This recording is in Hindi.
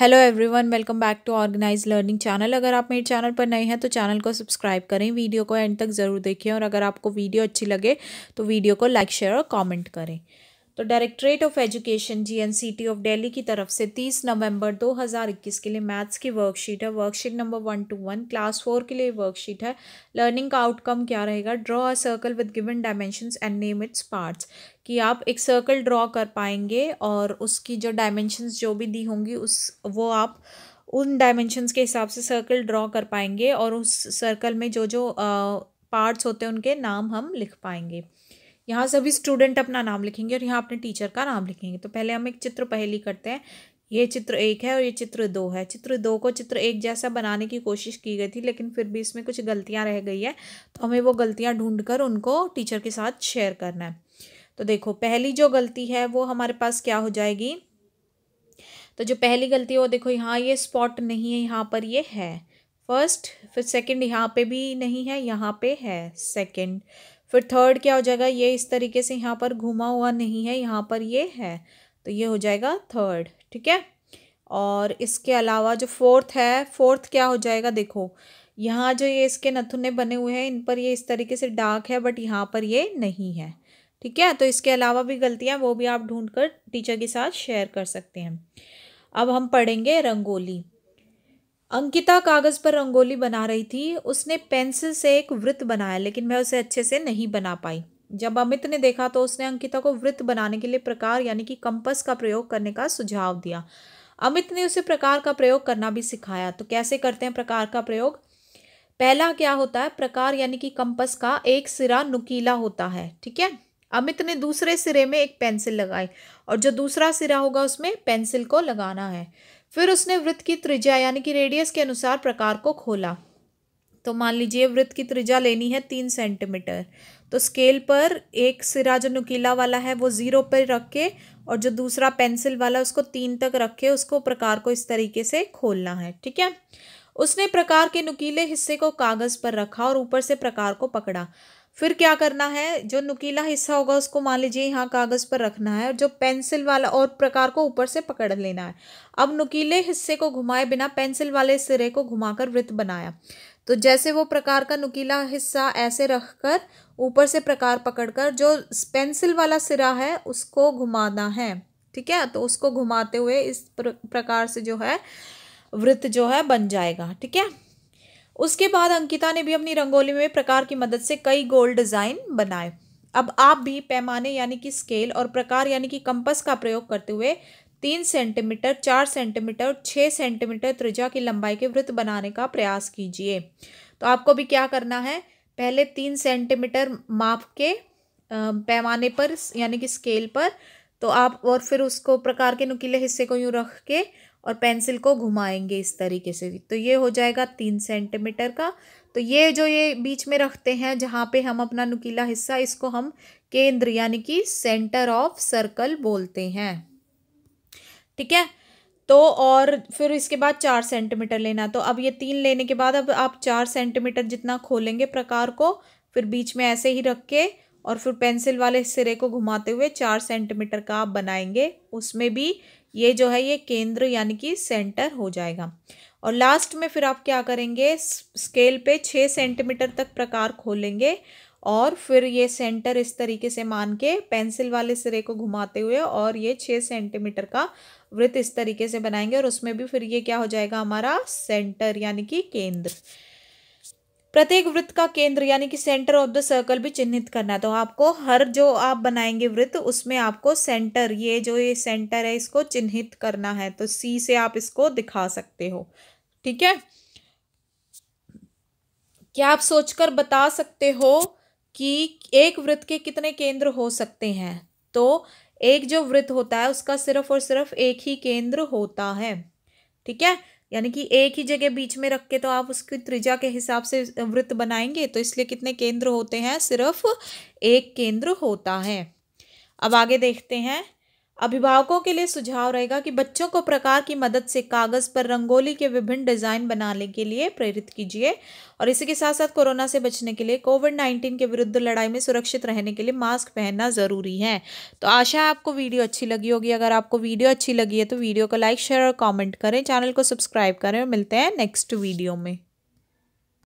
hello everyone welcome back to organise learning channel अगर आप मेरे चैनल पर नए हैं तो चैनल को सब्सक्राइब करें वीडियो को एंड तक ज़रूर देखें और अगर आपको वीडियो अच्छी लगे तो वीडियो को लाइक शेयर और कमेंट करें तो directorate of education GNCT of Delhi की तरफ से 30 नवंबर 2021 के लिए मैथ्स की वर्कशीट है worksheet number one two one class four के लिए वर्कशीट है लर्निंग का आउटकम क्या रहेगा draw a circle with given dimensions and name its parts कि आप एक सर्कल ड्रॉ कर पाएंगे और उसकी जो डायमेंशंस जो भी दी होंगी उस वो आप उन डायमेंशंस के हिसाब से सर्कल ड्रॉ कर पाएंगे और उस सर्कल में जो जो पार्ट्स होते हैं उनके नाम हम लिख पाएंगे यहाँ सभी स्टूडेंट अपना नाम लिखेंगे और यहाँ अपने टीचर का नाम लिखेंगे तो पहले हम एक चित्र पहली करते हैं ये चित्र एक है और ये चित्र दो है चित्र दो को चित्र एक जैसा बनाने की कोशिश की गई थी लेकिन फिर भी इसमें कुछ गलतियाँ रह गई है तो हमें वो गलतियाँ ढूंढ कर उनको टीचर के साथ शेयर करना है तो देखो पहली जो गलती है वो हमारे पास क्या हो जाएगी तो जो पहली गलती है वो देखो यहाँ ये स्पॉट नहीं है यहाँ पर ये है फर्स्ट फिर सेकंड यहाँ पे भी नहीं है यहाँ पे है सेकंड फिर थर्ड क्या हो जाएगा ये इस तरीके से यहाँ पर घुमा हुआ नहीं है यहाँ पर ये है तो ये हो जाएगा थर्ड ठीक है और इसके अलावा जो फोर्थ है फोर्थ क्या हो जाएगा देखो यहाँ जो ये इसके नथुने बने हुए हैं इन पर ये इस तरीके से डार्क है बट यहाँ पर ये नहीं है ठीक है तो इसके अलावा भी गलतियाँ वो भी आप ढूंढ कर टीचर के साथ शेयर कर सकते हैं अब हम पढ़ेंगे रंगोली अंकिता कागज़ पर रंगोली बना रही थी उसने पेंसिल से एक वृत्त बनाया लेकिन मैं उसे अच्छे से नहीं बना पाई जब अमित ने देखा तो उसने अंकिता को वृत्त बनाने के लिए प्रकार यानी कि कंपस का प्रयोग करने का सुझाव दिया अमित ने उसे प्रकार का प्रयोग करना भी सिखाया तो कैसे करते हैं प्रकार का प्रयोग पहला क्या होता है प्रकार यानी कि कंपस का एक सिरा नुकीला होता है ठीक है अमित ने दूसरे सिरे में एक पेंसिल लगाई और जो दूसरा सिरा होगा उसमें पेंसिल को लगाना है फिर उसने वृत्त की त्रिज्या यानी कि रेडियस के अनुसार प्रकार को खोला तो मान लीजिए वृत्त की त्रिज्या लेनी है तीन सेंटीमीटर तो स्केल पर एक सिरा जो नुकीला वाला है वो ज़ीरो पर रख के और जो दूसरा पेंसिल वाला उसको तीन तक रख के उसको प्रकार को इस तरीके से खोलना है ठीक है उसने प्रकार के नुकीले हिस्से को कागज़ पर रखा और ऊपर से प्रकार को पकड़ा फिर क्या करना है जो नुकीला हिस्सा होगा उसको मान लीजिए यहाँ कागज़ पर रखना है और जो पेंसिल वाला और प्रकार को ऊपर से पकड़ लेना है अब नुकीले हिस्से को घुमाए बिना पेंसिल वाले सिरे को घुमाकर वृत्त बनाया तो जैसे वो प्रकार का नुकीला हिस्सा ऐसे रख कर ऊपर से प्रकार पकड़कर जो पेंसिल वाला सिरा है उसको घुमाना है ठीक है तो उसको घुमाते हुए इस प्रकार से जो है वृत्त जो है बन जाएगा ठीक है उसके बाद अंकिता ने भी अपनी रंगोली में प्रकार की मदद से कई गोल डिज़ाइन बनाए अब आप भी पैमाने यानी कि स्केल और प्रकार यानी कि कंपस का प्रयोग करते हुए तीन सेंटीमीटर चार सेंटीमीटर और छः सेंटीमीटर त्रिज्या की लंबाई के वृत्त बनाने का प्रयास कीजिए तो आपको भी क्या करना है पहले तीन सेंटीमीटर माप के पैमाने पर यानी कि स्केल पर तो आप और फिर उसको प्रकार के नुकीले हिस्से को यूँ रख के और पेंसिल को घुमाएंगे इस तरीके से तो ये हो जाएगा तीन सेंटीमीटर का तो ये जो ये बीच में रखते हैं जहाँ पे हम अपना नुकीला हिस्सा इसको हम केंद्र यानी कि सेंटर ऑफ सर्कल बोलते हैं ठीक है तो और फिर इसके बाद चार सेंटीमीटर लेना तो अब ये तीन लेने के बाद अब आप चार सेंटीमीटर जितना खोलेंगे प्रकार को फिर बीच में ऐसे ही रख के और फिर पेंसिल वाले सिरे को घुमाते हुए चार सेंटीमीटर का आप बनाएंगे उसमें भी ये जो है ये केंद्र यानी कि सेंटर हो जाएगा और लास्ट में फिर आप क्या करेंगे स्केल पे छः सेंटीमीटर तक प्रकार खोलेंगे और फिर ये सेंटर इस तरीके से मान के पेंसिल वाले सिरे को घुमाते हुए और ये छः सेंटीमीटर का वृत्त इस तरीके से बनाएंगे और उसमें भी फिर ये क्या हो जाएगा हमारा सेंटर यानी कि केंद्र प्रत्येक वृत्त का केंद्र यानी कि सेंटर ऑफ द सर्कल भी चिन्हित करना है तो आपको हर जो आप बनाएंगे वृत्त उसमें आपको सेंटर ये जो ये सेंटर है इसको चिन्हित करना है तो सी से आप इसको दिखा सकते हो ठीक है क्या आप सोचकर बता सकते हो कि एक वृत्त के कितने केंद्र हो सकते हैं तो एक जो वृत्त होता है उसका सिर्फ और सिर्फ एक ही केंद्र होता है ठीक है यानी कि एक ही जगह बीच में रख के तो आप उसकी त्रिज्या के हिसाब से वृत्त बनाएंगे तो इसलिए कितने केंद्र होते हैं सिर्फ एक केंद्र होता है अब आगे देखते हैं अभिभावकों के लिए सुझाव रहेगा कि बच्चों को प्रकार की मदद से कागज़ पर रंगोली के विभिन्न डिज़ाइन बनाने के लिए प्रेरित कीजिए और इसी के साथ साथ कोरोना से बचने के लिए कोविड नाइन्टीन के विरुद्ध लड़ाई में सुरक्षित रहने के लिए मास्क पहनना ज़रूरी है तो आशा है आपको वीडियो अच्छी लगी होगी अगर आपको वीडियो अच्छी लगी है तो वीडियो को लाइक शेयर और कॉमेंट करें चैनल को सब्सक्राइब करें और मिलते हैं नेक्स्ट वीडियो में